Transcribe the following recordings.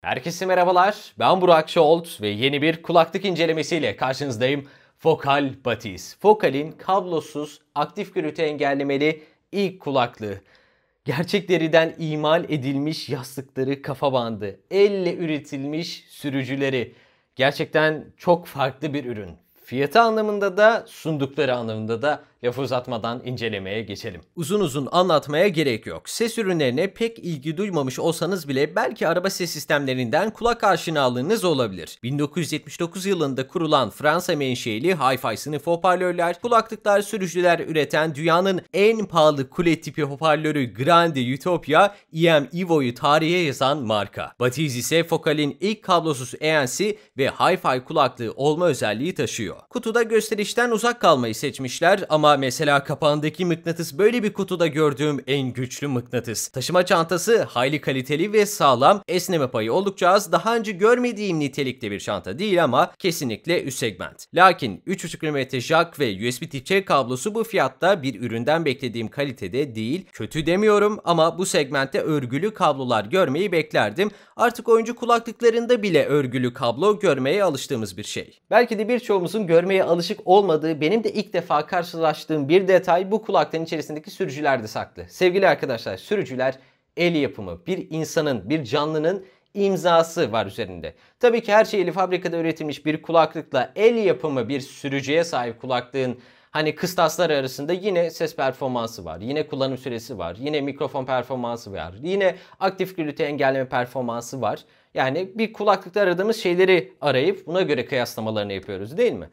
Herkese merhabalar. Ben Burak Şolt ve yeni bir kulaklık incelemesiyle karşınızdayım. Focal Batis. Focal'in kablosuz aktif gürültü engellemeli ilk kulaklığı. Gerçek deriden imal edilmiş yastıkları, kafa bandı, elle üretilmiş sürücüleri. Gerçekten çok farklı bir ürün. Fiyatı anlamında da sundukları anlamında da lafı uzatmadan incelemeye geçelim. Uzun uzun anlatmaya gerek yok. Ses ürünlerine pek ilgi duymamış olsanız bile belki araba ses sistemlerinden kulak aşinalığınız olabilir. 1979 yılında kurulan Fransa menşeli hi-fi sınıf hoparlörler, kulaklıklar sürücüler üreten dünyanın en pahalı kule tipi hoparlörü Grande Utopia EM Evo'yu tarihe yazan marka. Batiz ise Focal'in ilk kablosuz ENC ve hi-fi kulaklığı olma özelliği taşıyor. Kutuda gösterişten uzak kalmayı seçmişler ama ama mesela kapağındaki mıknatıs böyle bir kutuda gördüğüm en güçlü mıknatıs. Taşıma çantası hayli kaliteli ve sağlam, esneme payı oldukça az, daha önce görmediğim nitelikte bir çanta değil ama kesinlikle üst segment. Lakin 3.5 mm jack ve USB Type-C kablosu bu fiyatta bir üründen beklediğim kalitede değil. Kötü demiyorum ama bu segmentte örgülü kablolar görmeyi beklerdim. Artık oyuncu kulaklıklarında bile örgülü kablo görmeye alıştığımız bir şey. Belki de birçoğumuzun görmeye alışık olmadığı benim de ilk defa karşılaştığım açtığım bir detay bu kulakların içerisindeki sürücülerde saklı. Sevgili arkadaşlar sürücüler el yapımı bir insanın bir canlının imzası var üzerinde. Tabii ki her şeyi fabrikada üretilmiş bir kulaklıkla el yapımı bir sürücüye sahip kulaklığın hani kıstasları arasında yine ses performansı var. Yine kullanım süresi var. Yine mikrofon performansı var. Yine aktif gürültü engelleme performansı var. Yani bir kulaklıkta aradığımız şeyleri arayıp buna göre kıyaslamalarını yapıyoruz değil mi?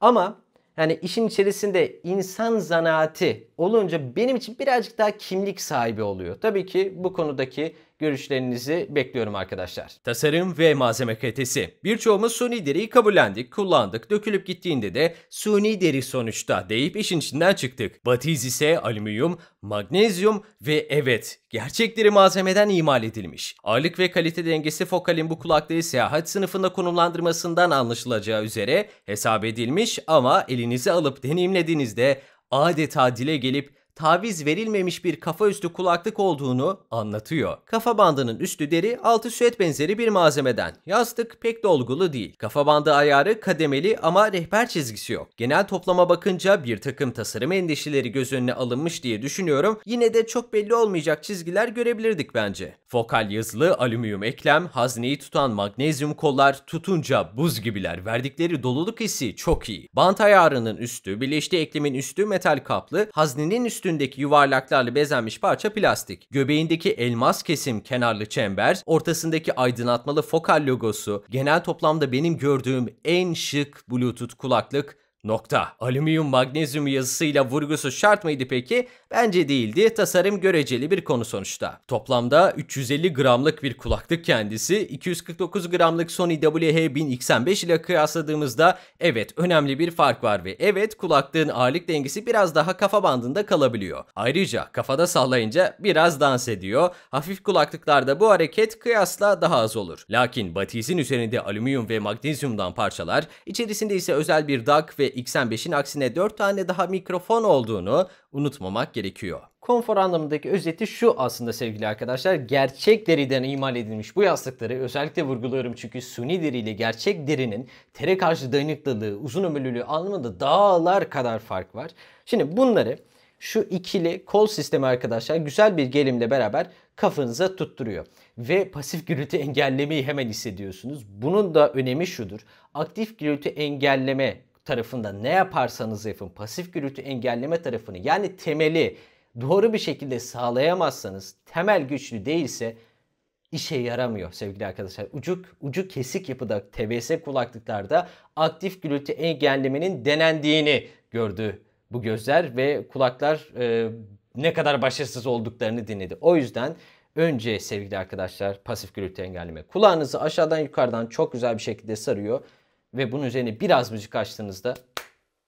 Ama yani işin içerisinde insan zanaati olunca benim için birazcık daha kimlik sahibi oluyor. Tabii ki bu konudaki görüşlerinizi bekliyorum arkadaşlar. Tasarım ve malzeme kalitesi. Birçoğumuz suni deriyi kabullendik, kullandık, dökülüp gittiğinde de suni deri sonuçta deyip işin içinden çıktık. Batiz ise alüminyum, magnezyum ve evet gerçek deri malzemeden imal edilmiş. Ağırlık ve kalite dengesi Focal'in bu kulaklığı seyahat sınıfında konumlandırmasından anlaşılacağı üzere hesap edilmiş ama elinize alıp deneyimlediğinizde adeta dile gelip taviz verilmemiş bir kafa üstü kulaklık olduğunu anlatıyor. Kafa bandının üstü deri, altı süet benzeri bir malzemeden. Yastık pek dolgulu değil. Kafa bandı ayarı kademeli ama rehber çizgisi yok. Genel toplama bakınca bir takım tasarım endişeleri göz önüne alınmış diye düşünüyorum. Yine de çok belli olmayacak çizgiler görebilirdik bence. Fokal yazılı alüminyum eklem, hazneyi tutan magnezyum kollar tutunca buz gibiler. Verdikleri doluluk hissi çok iyi. Bant ayarının üstü, birleştiği eklemin üstü metal kaplı, haznenin üstü üstündeki yuvarlaklarla bezenmiş parça plastik. Göbeğindeki elmas kesim kenarlı çember, ortasındaki aydınlatmalı fokal logosu, genel toplamda benim gördüğüm en şık Bluetooth kulaklık Nokta. Alüminyum magnezyum yazısıyla vurgusu şart mıydı peki? Bence değildi. Tasarım göreceli bir konu sonuçta. Toplamda 350 gramlık bir kulaklık kendisi, 249 gramlık Sony WH-1085 ile kıyasladığımızda evet önemli bir fark var ve evet kulaklığın ağırlık dengesi biraz daha kafa bandında kalabiliyor. Ayrıca kafada sallayınca biraz dans ediyor. Hafif kulaklıklarda bu hareket kıyasla daha az olur. Lakin batisin üzerinde alüminyum ve magnezyumdan parçalar, içerisinde ise özel bir dak ve XM5'in aksine 4 tane daha mikrofon olduğunu unutmamak gerekiyor. Konfor anlamındaki özeti şu aslında sevgili arkadaşlar. Gerçek deriden imal edilmiş bu yastıkları özellikle vurguluyorum çünkü suni deri ile gerçek derinin tere karşı dayanıklılığı, uzun ömürlülüğü anlamında dağlar kadar fark var. Şimdi bunları şu ikili kol sistemi arkadaşlar güzel bir gelimle beraber kafanıza tutturuyor. Ve pasif gürültü engellemeyi hemen hissediyorsunuz. Bunun da önemi şudur. Aktif gürültü engelleme tarafında ne yaparsanız yapın pasif gürültü engelleme tarafını yani temeli doğru bir şekilde sağlayamazsanız temel güçlü değilse işe yaramıyor sevgili arkadaşlar. Ucuk, ucu kesik yapıda TBS kulaklıklarda aktif gürültü engellemenin denendiğini gördü bu gözler ve kulaklar e, ne kadar başarısız olduklarını dinledi. O yüzden önce sevgili arkadaşlar pasif gürültü engelleme. Kulağınızı aşağıdan yukarıdan çok güzel bir şekilde sarıyor ve bunun üzerine biraz müzik açtığınızda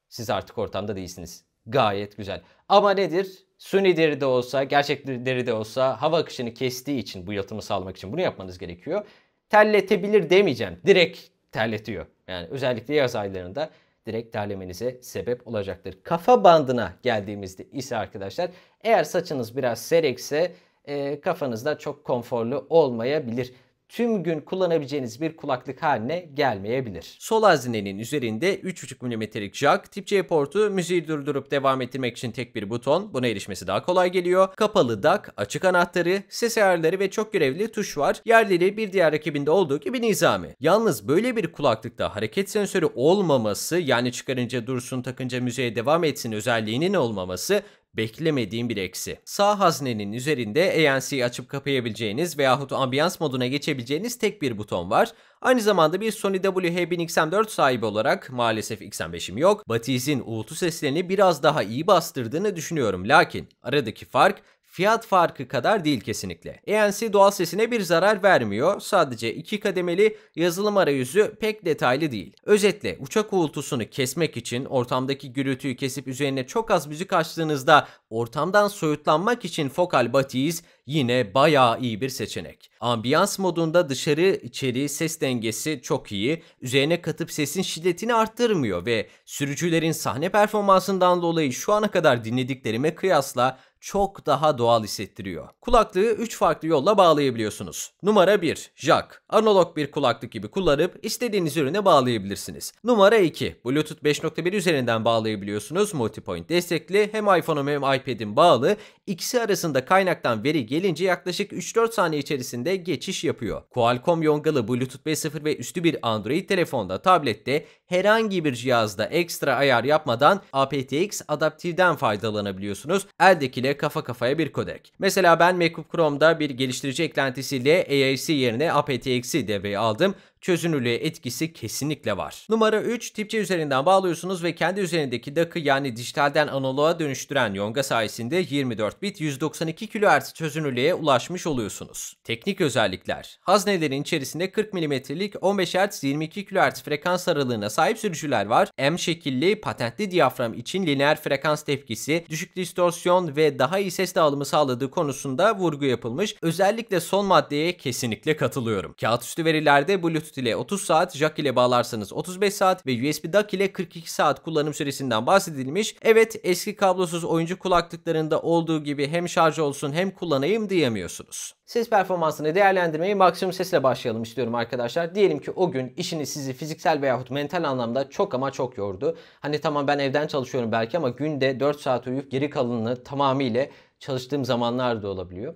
siz artık ortamda değilsiniz. Gayet güzel. Ama nedir? Suni deri de olsa, gerçek deri de olsa hava akışını kestiği için bu yatımı sağlamak için bunu yapmanız gerekiyor. Terletebilir demeyeceğim. Direkt terletiyor. Yani özellikle yaz aylarında direkt terlemenize sebep olacaktır. Kafa bandına geldiğimizde ise arkadaşlar eğer saçınız biraz serekse e, kafanızda çok konforlu olmayabilir tüm gün kullanabileceğiniz bir kulaklık haline gelmeyebilir. Sol hazinenin üzerinde 3.5 mm'lik jack, tip C portu, müziği durdurup devam ettirmek için tek bir buton, buna erişmesi daha kolay geliyor. Kapalı DAC, açık anahtarı, ses ayarları ve çok görevli tuş var. Yerleri bir diğer rakibinde olduğu gibi nizami. Yalnız böyle bir kulaklıkta hareket sensörü olmaması yani çıkarınca dursun takınca müziğe devam etsin özelliğinin olmaması beklemediğim bir eksi. Sağ haznenin üzerinde ANC'yi açıp kapayabileceğiniz veyahut ambiyans moduna geçebileceğiniz tek bir buton var. Aynı zamanda bir Sony WH-1000XM4 sahibi olarak maalesef XM5'im yok. Batiz'in uğultu seslerini biraz daha iyi bastırdığını düşünüyorum. Lakin aradaki fark Fiyat farkı kadar değil kesinlikle. ANC e doğal sesine bir zarar vermiyor. Sadece iki kademeli yazılım arayüzü pek detaylı değil. Özetle uçak uğultusunu kesmek için ortamdaki gürültüyü kesip üzerine çok az müzik açtığınızda ortamdan soyutlanmak için fokal batiz yine bayağı iyi bir seçenek. Ambiyans modunda dışarı içeri ses dengesi çok iyi. Üzerine katıp sesin şiddetini arttırmıyor ve sürücülerin sahne performansından dolayı şu ana kadar dinlediklerime kıyasla çok daha doğal hissettiriyor. Kulaklığı 3 farklı yolla bağlayabiliyorsunuz. Numara 1. Jack. Analog bir kulaklık gibi kullanıp istediğiniz ürüne bağlayabilirsiniz. Numara 2. Bluetooth 5.1 üzerinden bağlayabiliyorsunuz. Multipoint destekli. Hem iPhone'um hem iPad'im bağlı. İkisi arasında kaynaktan veri gelince yaklaşık 3-4 saniye içerisinde geçiş yapıyor. Qualcomm yongalı Bluetooth 5.0 ve üstü bir Android telefonda, tablette herhangi bir cihazda ekstra ayar yapmadan aptX adaptiften faydalanabiliyorsunuz. Eldekile kafa kafaya bir kodek. Mesela ben MacBook Chrome'da bir geliştirici eklentisiyle AAC yerine APTX'i devreye aldım çözünürlüğe etkisi kesinlikle var. Numara 3 tipçe üzerinden bağlıyorsunuz ve kendi üzerindeki DAC'ı yani dijitalden analoğa dönüştüren yonga sayesinde 24 bit 192 kHz çözünürlüğe ulaşmış oluyorsunuz. Teknik özellikler Haznelerin içerisinde 40 mm'lik 15 Hz 22 kHz frekans aralığına sahip sürücüler var. M şekilli patentli diyafram için lineer frekans tepkisi, düşük distorsiyon ve daha iyi ses dağılımı sağladığı konusunda vurgu yapılmış. Özellikle son maddeye kesinlikle katılıyorum. Kağıt üstü verilerde Bluetooth Bluetooth ile 30 saat, jack ile bağlarsanız 35 saat ve USB dock ile 42 saat kullanım süresinden bahsedilmiş. Evet eski kablosuz oyuncu kulaklıklarında olduğu gibi hem şarj olsun hem kullanayım diyemiyorsunuz. Ses performansını değerlendirmeyi maksimum sesle başlayalım istiyorum arkadaşlar. Diyelim ki o gün işiniz sizi fiziksel veyahut mental anlamda çok ama çok yordu. Hani tamam ben evden çalışıyorum belki ama günde 4 saat uyuyup geri kalanını tamamıyla çalıştığım zamanlar da olabiliyor.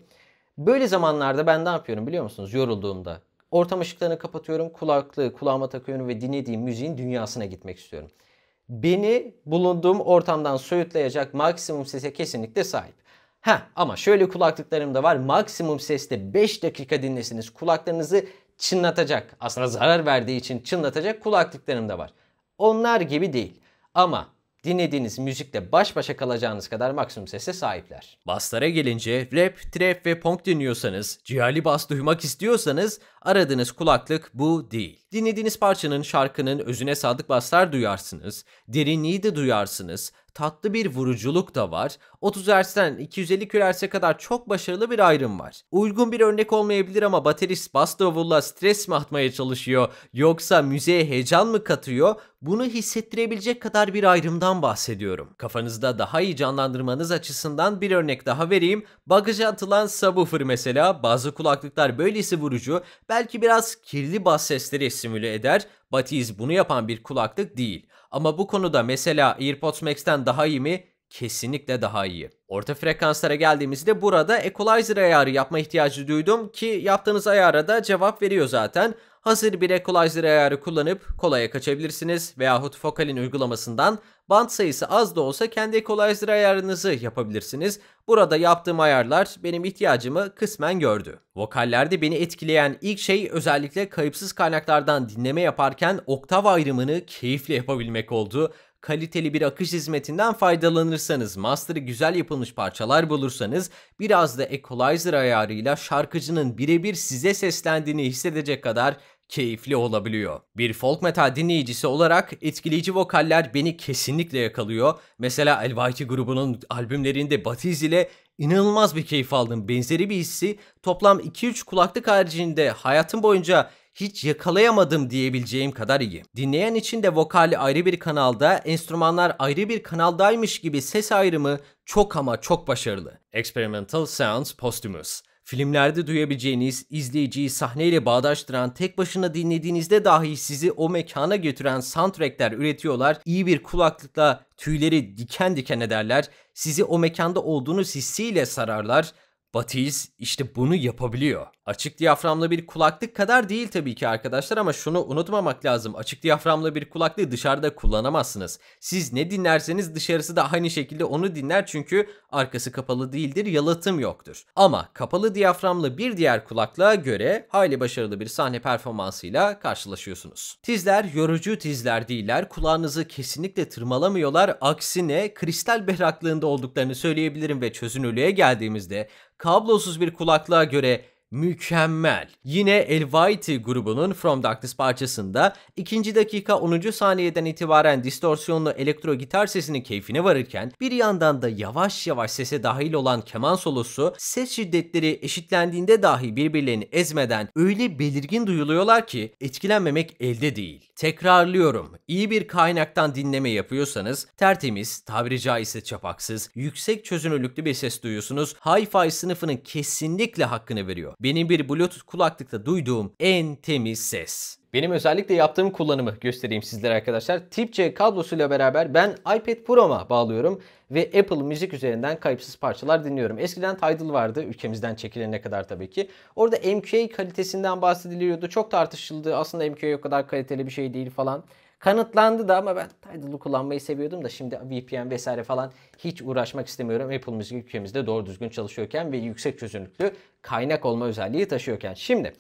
Böyle zamanlarda ben ne yapıyorum biliyor musunuz? Yorulduğumda Ortam ışıklarını kapatıyorum. Kulaklığı kulağıma takıyorum ve dinlediğim müziğin dünyasına gitmek istiyorum. Beni bulunduğum ortamdan soyutlayacak maksimum sese kesinlikle sahip. Ha ama şöyle kulaklıklarım da var. Maksimum seste 5 dakika dinlesiniz. Kulaklarınızı çınlatacak. Aslında zarar verdiği için çınlatacak kulaklıklarım da var. Onlar gibi değil. Ama dinlediğiniz müzikle baş başa kalacağınız kadar maksimum sese sahipler. Basslara gelince rap, trap ve punk dinliyorsanız, cihali bas duymak istiyorsanız aradığınız kulaklık bu değil. Dinlediğiniz parçanın şarkının özüne sadık baslar duyarsınız, derinliği de duyarsınız, tatlı bir vuruculuk da var. 30 Hz'den 250 kHz'e kadar çok başarılı bir ayrım var. Uygun bir örnek olmayabilir ama baterist bas davulla stres mi atmaya çalışıyor yoksa müzeye heyecan mı katıyor? Bunu hissettirebilecek kadar bir ayrımdan bahsediyorum. Kafanızda daha iyi canlandırmanız açısından bir örnek daha vereyim. Bagaja atılan subwoofer mesela bazı kulaklıklar böylesi vurucu belki biraz kirli bas sesleri simüle eder Batiz bunu yapan bir kulaklık değil. Ama bu konuda mesela AirPods Max'ten daha iyi mi? Kesinlikle daha iyi. Orta frekanslara geldiğimizde burada equalizer ayarı yapma ihtiyacı duydum ki yaptığınız ayara da cevap veriyor zaten hazır bir equalizer ayarı kullanıp kolaya kaçabilirsiniz veyahut Focal'in uygulamasından band sayısı az da olsa kendi equalizer ayarınızı yapabilirsiniz. Burada yaptığım ayarlar benim ihtiyacımı kısmen gördü. Vokallerde beni etkileyen ilk şey özellikle kayıpsız kaynaklardan dinleme yaparken oktav ayrımını keyifle yapabilmek oldu kaliteli bir akış hizmetinden faydalanırsanız, master'ı güzel yapılmış parçalar bulursanız, biraz da equalizer ayarıyla şarkıcının birebir size seslendiğini hissedecek kadar keyifli olabiliyor. Bir folk metal dinleyicisi olarak etkileyici vokaller beni kesinlikle yakalıyor. Mesela El grubunun albümlerinde Batiz ile inanılmaz bir keyif aldım. Benzeri bir hissi toplam 2-3 kulaklık haricinde hayatım boyunca hiç yakalayamadım diyebileceğim kadar iyi. Dinleyen için de vokali ayrı bir kanalda, enstrümanlar ayrı bir kanaldaymış gibi ses ayrımı çok ama çok başarılı. Experimental Sounds Posthumous Filmlerde duyabileceğiniz, izleyiciyi sahneyle bağdaştıran, tek başına dinlediğinizde dahi sizi o mekana götüren soundtrackler üretiyorlar. İyi bir kulaklıkla tüyleri diken diken ederler. Sizi o mekanda olduğunuz hissiyle sararlar. Batiz işte bunu yapabiliyor. Açık diyaframlı bir kulaklık kadar değil tabii ki arkadaşlar ama şunu unutmamak lazım. Açık diyaframlı bir kulaklığı dışarıda kullanamazsınız. Siz ne dinlerseniz dışarısı da aynı şekilde onu dinler çünkü arkası kapalı değildir, yalıtım yoktur. Ama kapalı diyaframlı bir diğer kulaklığa göre hayli başarılı bir sahne performansıyla karşılaşıyorsunuz. Tizler yorucu tizler değiller, kulağınızı kesinlikle tırmalamıyorlar. Aksine kristal berraklığında olduklarını söyleyebilirim ve çözünürlüğe geldiğimizde kablosuz bir kulaklığa göre mükemmel. Yine Elvite grubunun From Darkness parçasında 2. dakika 10. saniyeden itibaren distorsiyonlu elektro gitar sesinin keyfine varırken bir yandan da yavaş yavaş sese dahil olan keman solosu ses şiddetleri eşitlendiğinde dahi birbirlerini ezmeden öyle belirgin duyuluyorlar ki etkilenmemek elde değil. Tekrarlıyorum. iyi bir kaynaktan dinleme yapıyorsanız tertemiz, tabiri caizse çapaksız, yüksek çözünürlüklü bir ses duyuyorsunuz. Hi-Fi sınıfının kesinlikle hakkını veriyor benim bir Bluetooth kulaklıkta duyduğum en temiz ses. Benim özellikle yaptığım kullanımı göstereyim sizlere arkadaşlar. Tip-C kablosuyla beraber ben iPad Pro'ma bağlıyorum ve Apple Müzik üzerinden kayıpsız parçalar dinliyorum. Eskiden Tidal vardı ülkemizden çekilene kadar tabii ki. Orada MQA kalitesinden bahsediliyordu. Çok tartışıldı. Aslında MQA o kadar kaliteli bir şey değil falan. Kanıtlandı da ama ben Tidal'ı kullanmayı seviyordum da şimdi VPN vesaire falan hiç uğraşmak istemiyorum. Apple Müzik ülkemizde doğru düzgün çalışıyorken ve yüksek çözünürlüklü kaynak olma özelliği taşıyorken. Şimdi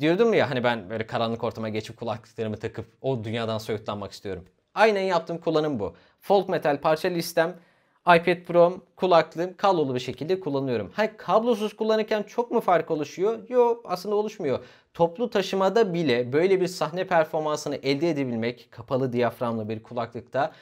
diyordum ya hani ben böyle karanlık ortama geçip kulaklıklarımı takıp o dünyadan soyutlanmak istiyorum. Aynen yaptığım kullanım bu. Folk metal parça listem iPad Pro'm, kulaklığım kablolu bir şekilde kullanıyorum. Ha kablosuz kullanırken çok mu fark oluşuyor? Yok aslında oluşmuyor. Toplu taşımada bile böyle bir sahne performansını elde edebilmek kapalı diyaframlı bir kulaklıkta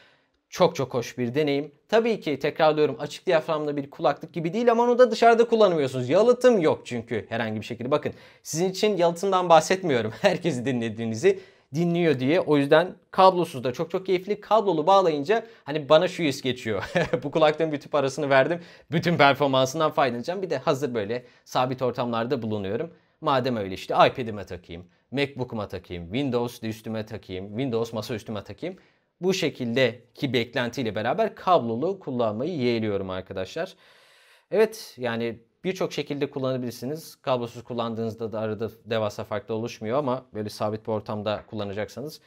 çok çok hoş bir deneyim. Tabii ki tekrarlıyorum açık diyaframlı bir kulaklık gibi değil ama onu da dışarıda kullanamıyorsunuz. Yalıtım yok çünkü herhangi bir şekilde. Bakın sizin için yalıtımdan bahsetmiyorum. Herkesi dinlediğinizi dinliyor diye. O yüzden kablosuz da çok çok keyifli. Kablolu bağlayınca hani bana şu his geçiyor. Bu kulaklığın bütün parasını verdim. Bütün performansından faydalanacağım. Bir de hazır böyle sabit ortamlarda bulunuyorum. Madem öyle işte iPad'ime takayım, MacBook'uma takayım, Windows üstüme takayım, Windows masa üstüme takayım. Bu şekildeki beklentiyle beraber kablolu kullanmayı yeğliyorum arkadaşlar. Evet yani birçok şekilde kullanabilirsiniz. Kablosuz kullandığınızda da arada devasa farklı oluşmuyor ama böyle sabit bir ortamda kullanacaksanız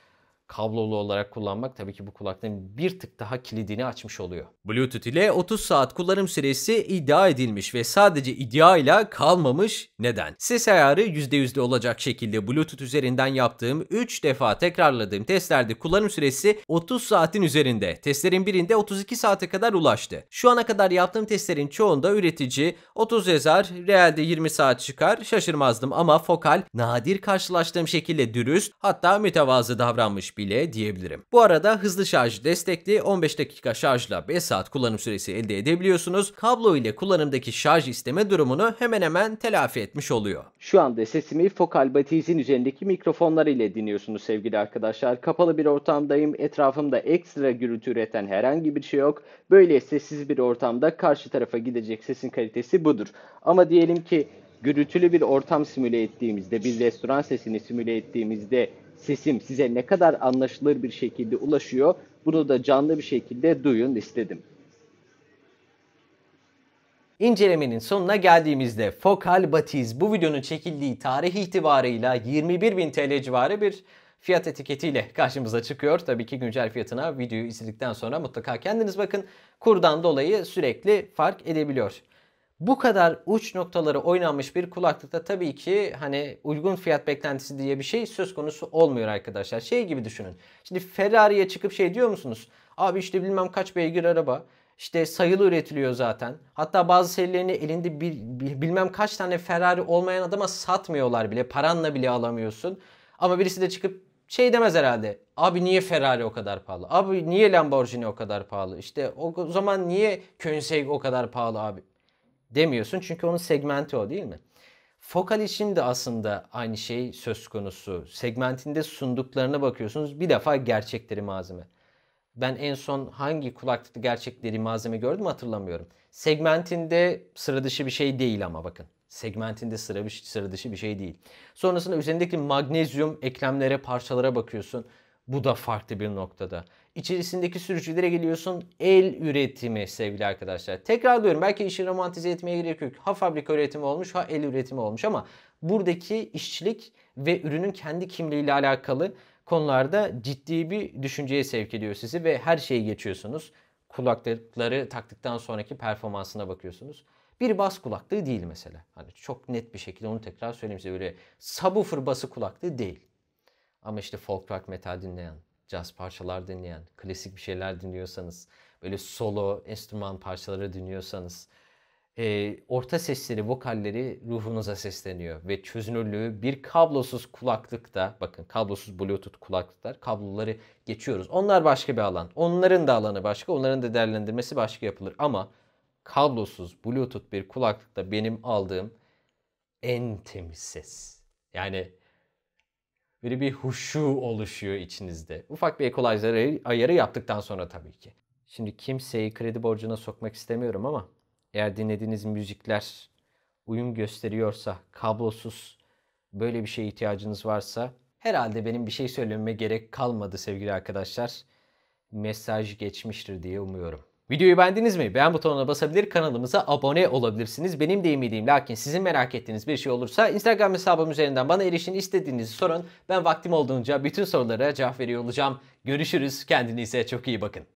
kablolu olarak kullanmak tabii ki bu kulaklığın bir tık daha kilidini açmış oluyor. Bluetooth ile 30 saat kullanım süresi iddia edilmiş ve sadece iddia ile kalmamış neden? Ses ayarı %100'de olacak şekilde Bluetooth üzerinden yaptığım 3 defa tekrarladığım testlerde kullanım süresi 30 saatin üzerinde. Testlerin birinde 32 saate kadar ulaştı. Şu ana kadar yaptığım testlerin çoğunda üretici 30 yazar, realde 20 saat çıkar şaşırmazdım ama Focal nadir karşılaştığım şekilde dürüst hatta mütevazı davranmış bile diyebilirim. Bu arada hızlı şarj destekli 15 dakika şarjla 5 saat kullanım süresi elde edebiliyorsunuz. Kablo ile kullanımdaki şarj isteme durumunu hemen hemen telafi etmiş oluyor. Şu anda sesimi fokal batizin üzerindeki mikrofonlar ile dinliyorsunuz sevgili arkadaşlar. Kapalı bir ortamdayım. Etrafımda ekstra gürültü üreten herhangi bir şey yok. Böyle sessiz bir ortamda karşı tarafa gidecek sesin kalitesi budur. Ama diyelim ki gürültülü bir ortam simüle ettiğimizde, bir restoran sesini simüle ettiğimizde sesim size ne kadar anlaşılır bir şekilde ulaşıyor bunu da canlı bir şekilde duyun istedim. İncelemenin sonuna geldiğimizde Focal Batiz bu videonun çekildiği tarih itibarıyla 21.000 TL civarı bir fiyat etiketiyle karşımıza çıkıyor. Tabii ki güncel fiyatına videoyu izledikten sonra mutlaka kendiniz bakın. Kurdan dolayı sürekli fark edebiliyor. Bu kadar uç noktaları oynanmış bir kulaklıkta tabii ki hani uygun fiyat beklentisi diye bir şey söz konusu olmuyor arkadaşlar. Şey gibi düşünün. Şimdi Ferrari'ye çıkıp şey diyor musunuz? Abi işte bilmem kaç beygir araba. İşte sayılı üretiliyor zaten. Hatta bazı serilerini elinde bir, bilmem kaç tane Ferrari olmayan adama satmıyorlar bile. Paranla bile alamıyorsun. Ama birisi de çıkıp şey demez herhalde. Abi niye Ferrari o kadar pahalı? Abi niye Lamborghini o kadar pahalı? İşte o zaman niye Königsegg o kadar pahalı abi? demiyorsun çünkü onun segmenti o değil mi? Fokal için de aslında aynı şey söz konusu. Segmentinde sunduklarına bakıyorsunuz. Bir defa gerçekleri malzeme. Ben en son hangi kulaklıkta gerçekleri malzeme gördüm hatırlamıyorum. Segmentinde sıra dışı bir şey değil ama bakın. Segmentinde sıra, sıra dışı bir şey değil. Sonrasında üzerindeki magnezyum eklemlere, parçalara bakıyorsun. Bu da farklı bir noktada. İçerisindeki sürücülere geliyorsun. El üretimi sevgili arkadaşlar. Tekrar diyorum belki işi romantize etmeye gerek yok. Ha fabrika üretimi olmuş ha el üretimi olmuş ama buradaki işçilik ve ürünün kendi kimliğiyle alakalı konularda ciddi bir düşünceye sevk ediyor sizi ve her şeyi geçiyorsunuz. Kulaklıkları taktıktan sonraki performansına bakıyorsunuz. Bir bas kulaklığı değil mesela. Hani çok net bir şekilde onu tekrar söyleyeyim size. Böyle subwoofer bası kulaklığı değil. Ama işte folk rock metal dinleyen, caz parçalar dinleyen, klasik bir şeyler dinliyorsanız, böyle solo enstrüman parçaları dinliyorsanız, e, orta sesleri, vokalleri ruhunuza sesleniyor ve çözünürlüğü bir kablosuz kulaklıkta, bakın kablosuz bluetooth kulaklıklar, kabloları geçiyoruz. Onlar başka bir alan. Onların da alanı başka, onların da değerlendirmesi başka yapılır ama kablosuz bluetooth bir kulaklıkta benim aldığım en temiz ses. Yani böyle bir huşu oluşuyor içinizde. Ufak bir equalizer ayarı yaptıktan sonra tabii ki. Şimdi kimseyi kredi borcuna sokmak istemiyorum ama eğer dinlediğiniz müzikler uyum gösteriyorsa, kablosuz böyle bir şeye ihtiyacınız varsa herhalde benim bir şey söylememe gerek kalmadı sevgili arkadaşlar. Mesaj geçmiştir diye umuyorum. Videoyu beğendiniz mi? Beğen butonuna basabilir, kanalımıza abone olabilirsiniz. Benim deyimlediğim lakin sizin merak ettiğiniz bir şey olursa Instagram hesabım üzerinden bana erişin, istediğinizi sorun. Ben vaktim olduğunca bütün sorulara cevap veriyor olacağım. Görüşürüz, kendinize çok iyi bakın.